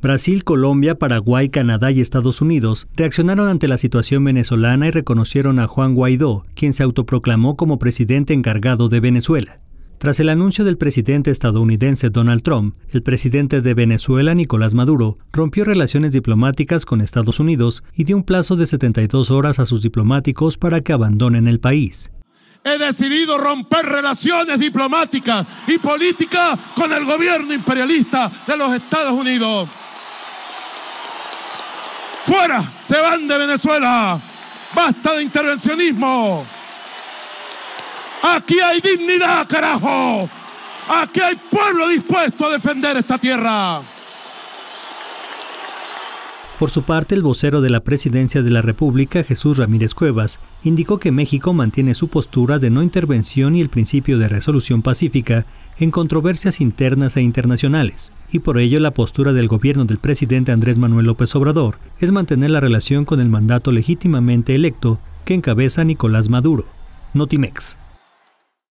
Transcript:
Brasil, Colombia, Paraguay, Canadá y Estados Unidos reaccionaron ante la situación venezolana y reconocieron a Juan Guaidó, quien se autoproclamó como presidente encargado de Venezuela. Tras el anuncio del presidente estadounidense Donald Trump, el presidente de Venezuela, Nicolás Maduro, rompió relaciones diplomáticas con Estados Unidos y dio un plazo de 72 horas a sus diplomáticos para que abandonen el país. He decidido romper relaciones diplomáticas y políticas con el gobierno imperialista de los Estados Unidos. Fuera, se van de Venezuela. Basta de intervencionismo. Aquí hay dignidad, carajo. Aquí hay pueblo dispuesto a defender esta tierra. Por su parte, el vocero de la Presidencia de la República, Jesús Ramírez Cuevas, indicó que México mantiene su postura de no intervención y el principio de resolución pacífica en controversias internas e internacionales, y por ello la postura del gobierno del presidente Andrés Manuel López Obrador es mantener la relación con el mandato legítimamente electo que encabeza Nicolás Maduro. Notimex.